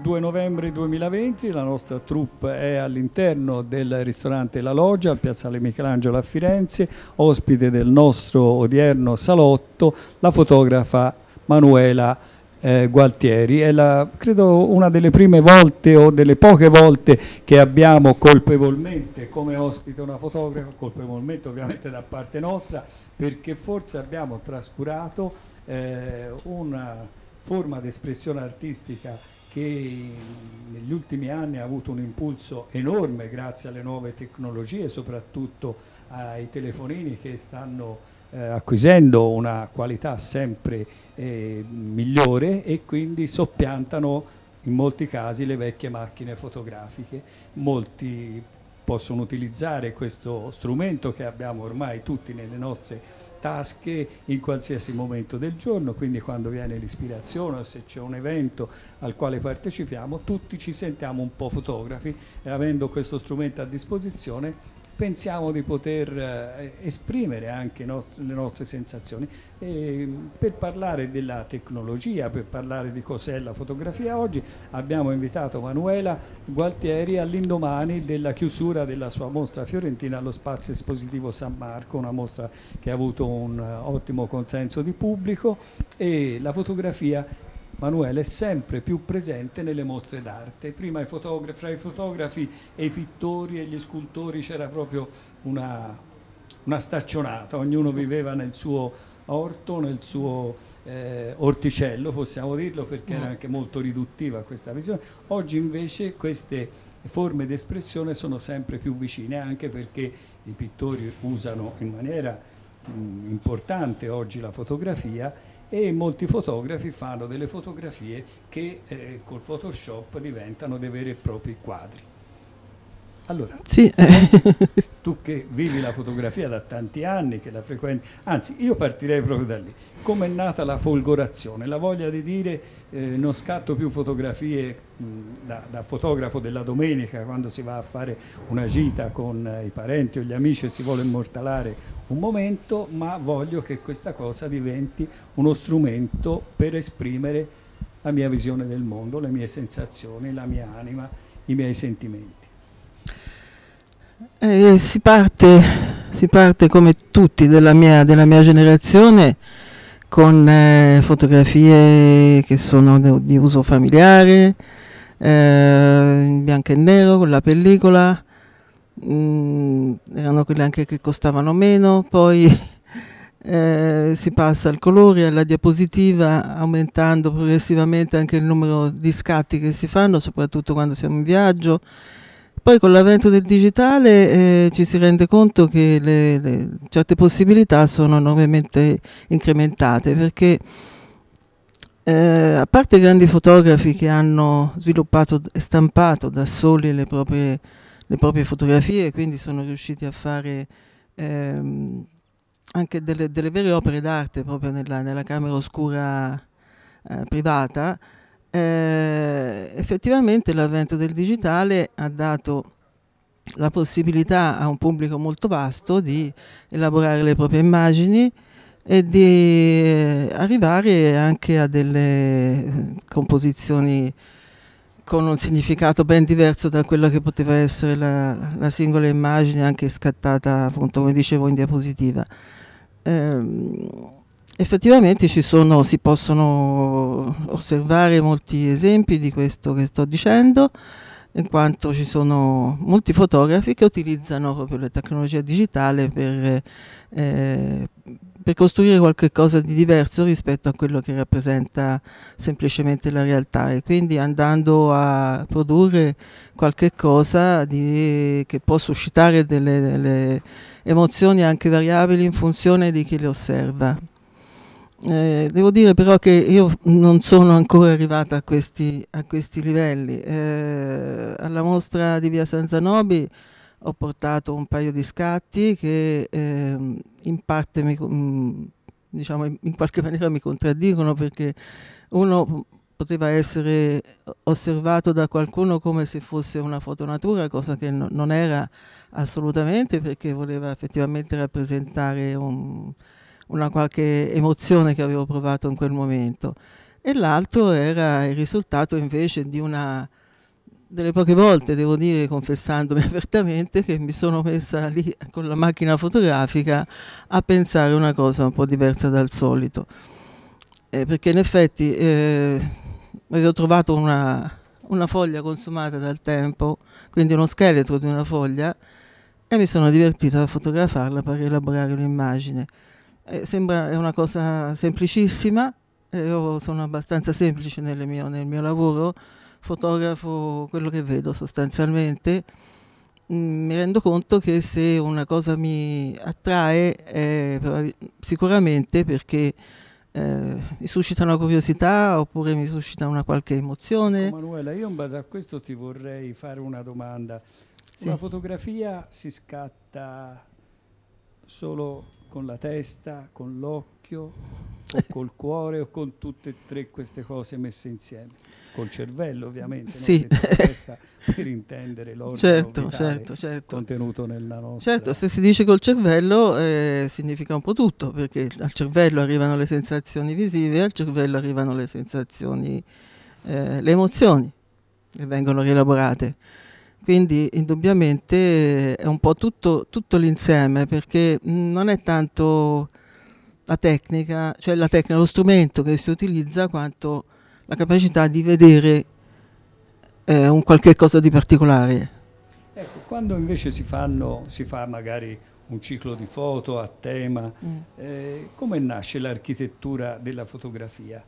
2 novembre 2020 la nostra troupe è all'interno del ristorante La Loggia al Piazzale Michelangelo a Firenze, ospite del nostro odierno salotto, la fotografa Manuela eh, Gualtieri. È la, credo una delle prime volte o delle poche volte che abbiamo colpevolmente come ospite una fotografa, colpevolmente ovviamente da parte nostra, perché forse abbiamo trascurato eh, una forma di espressione artistica che negli ultimi anni ha avuto un impulso enorme grazie alle nuove tecnologie, soprattutto ai telefonini che stanno eh, acquisendo una qualità sempre eh, migliore e quindi soppiantano in molti casi le vecchie macchine fotografiche. Molti possono utilizzare questo strumento che abbiamo ormai tutti nelle nostre tasche in qualsiasi momento del giorno, quindi quando viene l'ispirazione o se c'è un evento al quale partecipiamo, tutti ci sentiamo un po' fotografi e avendo questo strumento a disposizione pensiamo di poter eh, esprimere anche nostre, le nostre sensazioni. E per parlare della tecnologia, per parlare di cos'è la fotografia oggi, abbiamo invitato Manuela Gualtieri all'indomani della chiusura della sua mostra fiorentina allo spazio espositivo San Marco, una mostra che ha avuto un ottimo consenso di pubblico e la fotografia Manuele è sempre più presente nelle mostre d'arte. Prima i fotografi, fra i fotografi e i pittori e gli scultori c'era proprio una, una, staccionata, ognuno viveva nel suo orto, nel suo eh, orticello, possiamo dirlo, perché era mm. anche molto riduttiva questa visione. Oggi invece queste forme di espressione sono sempre più vicine, anche perché i pittori usano in maniera Mm, importante oggi la fotografia e molti fotografi fanno delle fotografie che eh, col Photoshop diventano dei veri e propri quadri. Allora, sì. tu che vivi la fotografia da tanti anni, che la frequenti, anzi io partirei proprio da lì. Come è nata la folgorazione, la voglia di dire eh, non scatto più fotografie mh, da, da, fotografo della domenica quando si va a fare una gita con eh, i parenti o gli amici e si vuole immortalare un momento, ma voglio che questa cosa diventi uno strumento per esprimere la mia visione del mondo, le mie sensazioni, la mia anima, i miei sentimenti eh, si, parte, si, parte, come tutti della mia, della mia generazione con eh, fotografie che sono di uso familiare, eh, in bianco e nero, con la pellicola, mm, erano quelle anche che costavano meno, poi eh, si passa al colore, alla diapositiva, aumentando progressivamente anche il numero di scatti che si fanno, soprattutto quando siamo in viaggio poi con l'avvento del digitale eh, ci si rende conto che le, le certe possibilità sono enormemente incrementate perché eh, a parte i grandi fotografi che hanno sviluppato e stampato da soli le proprie, le proprie fotografie, quindi sono riusciti a fare ehm, anche delle, delle, vere opere d'arte proprio nella, nella camera oscura eh, privata, eh, effettivamente l'avvento del digitale ha dato la possibilità a un pubblico molto vasto di elaborare le proprie immagini e di eh, arrivare anche a delle eh, composizioni con un significato ben diverso da quello che poteva essere la, la singola immagine anche scattata appunto come dicevo in diapositiva. Eh, Effettivamente sono, si possono osservare molti esempi di questo che sto dicendo, in quanto ci sono molti fotografi che utilizzano proprio la tecnologia digitale per, eh, per costruire qualcosa di diverso rispetto a quello che rappresenta semplicemente la realtà e quindi andando a produrre qualche cosa di, che può suscitare delle, delle emozioni anche variabili in funzione di chi le osserva. Eh, devo dire però che io non sono ancora arrivata a questi, a questi livelli. Eh, alla mostra di Via San Zanobi ho portato un paio di scatti che eh, in parte mi, mm, diciamo, in qualche maniera mi contraddicono perché uno poteva essere osservato da qualcuno come se fosse una fotonatura, cosa che no, non era assolutamente perché voleva effettivamente rappresentare un una qualche emozione che avevo provato in quel momento e l'altro era il risultato invece di una delle poche volte, devo dire, confessandomi apertamente, che mi sono messa lì con la macchina fotografica a pensare una cosa un po' diversa dal solito. Eh, perché in effetti eh, avevo trovato una, una foglia consumata dal tempo, quindi uno scheletro di una foglia, e mi sono divertita a fotografarla per elaborare un'immagine eh, sembra una cosa semplicissima, eh, io sono abbastanza semplice mio, nel mio lavoro, fotografo quello che vedo sostanzialmente, mm, mi rendo conto che se una cosa mi attrae è sicuramente perché eh, mi suscita una curiosità oppure mi suscita una qualche emozione. Ecco, Manuela, io in base a questo ti vorrei fare una domanda. Sì. Una fotografia si scatta solo con la testa, con l'occhio, o col cuore o con tutte e tre queste cose messe insieme. Col cervello ovviamente, sì. testa, per intendere l'organo certo, certo, certo. contenuto nella nostra... Certo, se si dice col cervello eh, significa un po' tutto, perché al cervello arrivano le sensazioni visive, al cervello arrivano le sensazioni, eh, le emozioni che vengono rielaborate. Quindi indubbiamente è un po' tutto, tutto l'insieme perché mm, non è tanto la tecnica, cioè la tecnica, lo strumento che si utilizza quanto la capacità di vedere eh, un qualche cosa di particolare. Ecco, quando invece si, fanno, si fa magari un ciclo di foto a tema, mm. eh, come nasce l'architettura della fotografia?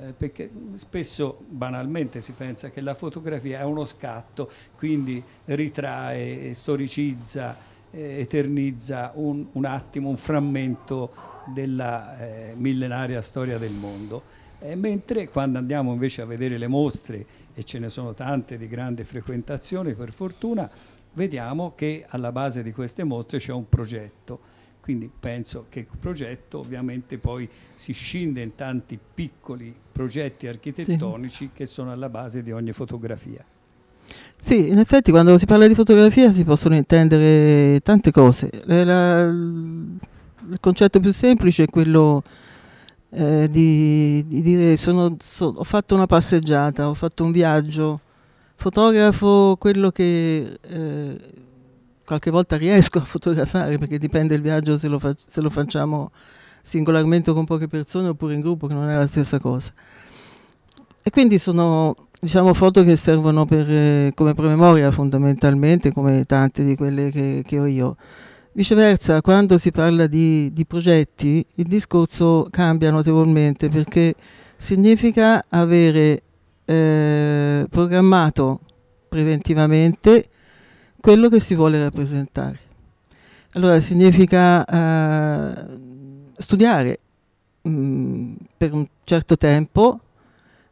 Eh, perché spesso banalmente si pensa che la fotografia è uno scatto, quindi ritrae, storicizza, eh, eternizza un, un, attimo, un frammento della eh, millenaria storia del mondo. mentre quando andiamo invece a vedere le mostre, e ce ne sono tante di grande frequentazione per fortuna, vediamo che alla base di queste mostre c'è un progetto quindi penso che il progetto ovviamente poi si scinde in tanti piccoli progetti architettonici sì. che sono alla base di ogni fotografia. Sì, in effetti quando si parla di fotografia si possono intendere tante cose. La, eh, la, il concetto più semplice è quello eh, di, di, dire sono, so, ho fatto una passeggiata, ho fatto un viaggio, fotografo quello che eh, qualche volta riesco a fotografare perché dipende il viaggio se lo, fa, se lo facciamo singolarmente o con poche persone oppure in gruppo che non è la stessa cosa. E quindi sono diciamo, foto che servono per, eh, come promemoria fondamentalmente, come tante di quelle che, che ho io. Viceversa, quando si parla di, di, progetti, il discorso cambia notevolmente perché significa avere eh, programmato preventivamente quello che si vuole rappresentare. Allora significa eh, studiare mh, mm, per un certo tempo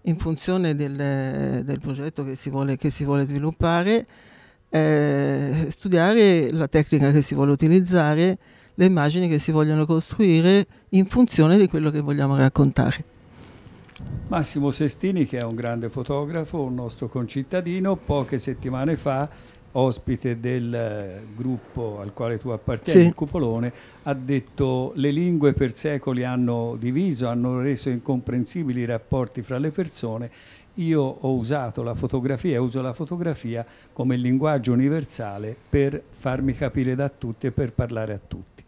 in funzione del, del progetto che si vuole, che si vuole sviluppare, eh, studiare la tecnica che si vuole utilizzare, le immagini che si vogliono costruire in funzione di quello che vogliamo raccontare. Massimo Sestini, che è un grande fotografo, un nostro concittadino, poche settimane fa ospite del eh, gruppo al quale tu appartieni, sì. il Cupolone, ha detto le lingue per secoli hanno diviso, hanno reso incomprensibili i rapporti fra le persone. Io ho usato la fotografia, uso la fotografia come linguaggio universale per farmi capire da tutti e per parlare a tutti.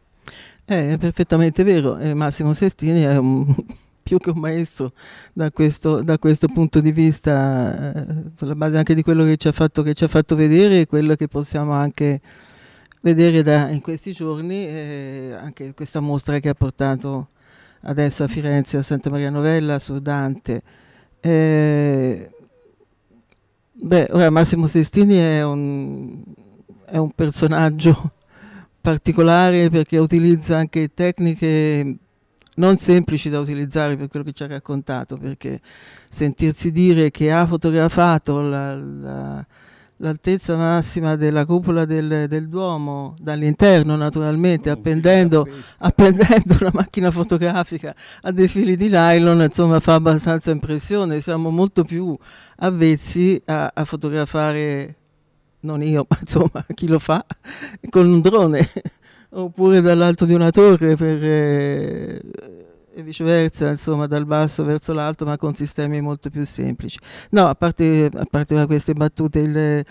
Eh, è perfettamente vero, eh, Massimo Sestini è un più che un maestro da questo, da questo punto di vista, eh, sulla base anche di quello che ci, fatto, che ci, ha fatto, vedere e quello che possiamo anche vedere da, in questi giorni, eh, anche questa mostra che ha portato adesso a Firenze, a Santa Maria Novella, su Dante. Eh, beh, ora Massimo Sestini è un, è un personaggio particolare perché utilizza anche tecniche non semplici da utilizzare per quello che ci ha raccontato, perché sentirsi dire che ha fotografato l'altezza la, la, massima della cupola del, del Duomo dall'interno naturalmente, appendendo, appendendo, una macchina fotografica a dei fili di nylon, insomma fa abbastanza impressione, siamo molto più avvezzi a, a fotografare non io, ma insomma chi lo fa con un drone oppure dall'alto di una torre per, eh, e viceversa, insomma dal basso verso l'alto ma con sistemi molto più semplici. No, a parte, a parte queste battute, il,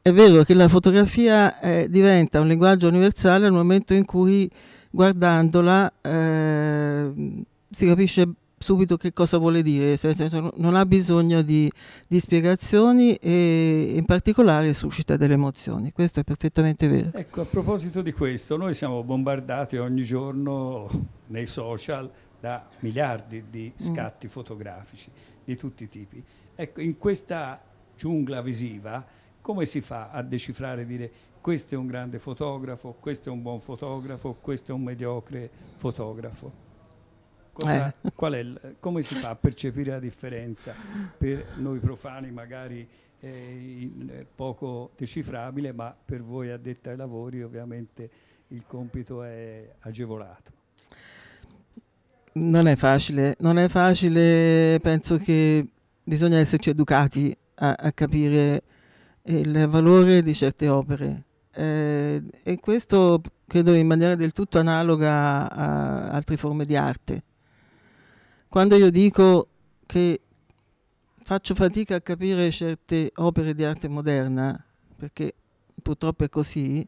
è vero che la fotografia eh, diventa un linguaggio universale nel momento in cui guardandola eh, si capisce subito che cosa vuole dire, cioè, cioè, cioè, non ha bisogno di, di, spiegazioni e in particolare suscita delle emozioni, questo è perfettamente vero. Ecco, a proposito di questo, noi siamo bombardati ogni giorno nei social da miliardi di mm. scatti mm. fotografici di tutti i tipi. Ecco, in questa giungla visiva come si fa a decifrare e dire questo è un grande fotografo, questo è un buon fotografo, questo è un mediocre fotografo? Cosa, eh. è, come si fa a percepire la differenza per noi profani magari eh, eh poco decifrabile, ma per voi addetti ai lavori ovviamente il compito è agevolato? Non è facile, non è facile, penso che bisogna esserci educati a, a capire il valore di certe opere eh, e questo credo in maniera del tutto analoga a altre forme di arte. Quando io dico che faccio fatica a capire certe opere di arte moderna, perché purtroppo è così,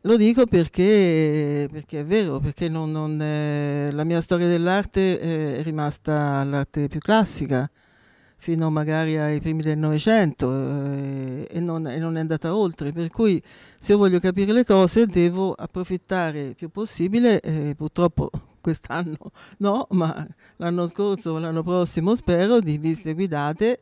lo dico perché, perché è vero, perché non, non è, eh, la mia storia dell'arte è rimasta all'arte più classica, fino magari ai primi del Novecento eh, e, e, non, è andata oltre. Per cui se io voglio capire le cose devo approfittare il più possibile, eh, purtroppo quest'anno no, ma l'anno scorso o l'anno prossimo spero di visite guidate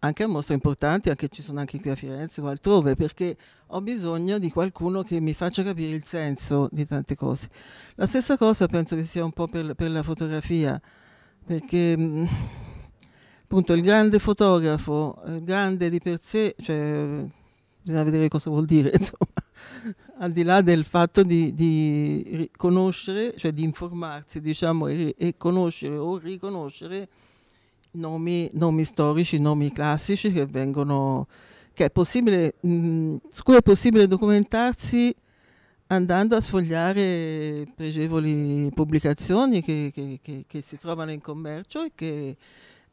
anche a mostre importanti, anche ci sono anche qui a Firenze o altrove, perché ho bisogno di qualcuno che mi faccia capire il senso di tante cose. La stessa cosa penso che sia un po' per, per la fotografia, perché mm, appunto il grande fotografo, eh, grande di per sé, cioè, bisogna vedere cosa vuol dire, insomma al di là del fatto di, di conoscere, cioè di informarsi, diciamo, e, e conoscere o riconoscere nomi, nomi, storici, nomi classici che vengono, che è possibile, mh, su cui è possibile documentarsi andando a sfogliare pregevoli pubblicazioni che, che, che, che si trovano in commercio e che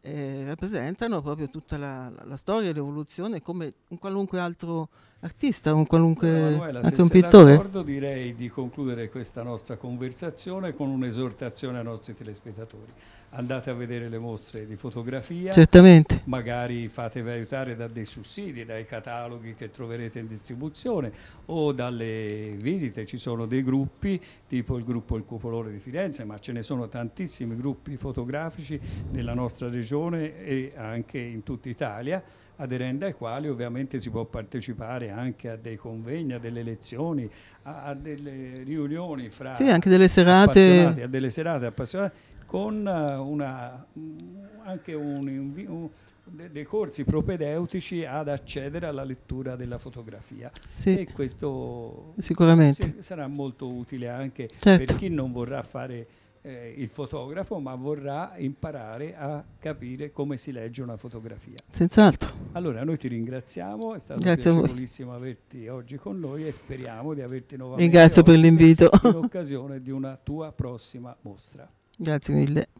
eh, rappresentano proprio tutta la, la, la storia, l'evoluzione, come un qualunque altro artista, un qualunque Manuela, anche un pittore. D'accordo, direi di concludere questa nostra conversazione con un'esortazione ai nostri telespettatori. Andate a vedere le mostre di fotografia, certamente. Magari fatevi aiutare da dei sussidi, dai cataloghi che troverete in distribuzione o dalle visite. Ci sono dei gruppi, tipo il gruppo Il Cupolone di Firenze, ma ce ne sono tantissimi gruppi fotografici nella nostra regione regione e anche in tutta Italia, aderendo ai quali ovviamente si può partecipare anche a dei convegni, a delle lezioni, a, a delle riunioni fra sì, anche delle serate. a delle serate appassionate con eh, una, mm, anche un, un, un dei corsi propedeutici ad accedere alla lettura della fotografia sì, e questo sicuramente sarà molto utile anche certo. per chi non vorrà fare eh, il fotografo, ma vorrà imparare a capire come si legge una fotografia. Senz'altro. Allora, noi ti ringraziamo, è stato Grazie piacevolissimo averti oggi con noi e speriamo di averti nuovamente Ringrazio per l'invito. in occasione di una tua prossima mostra. Grazie mille.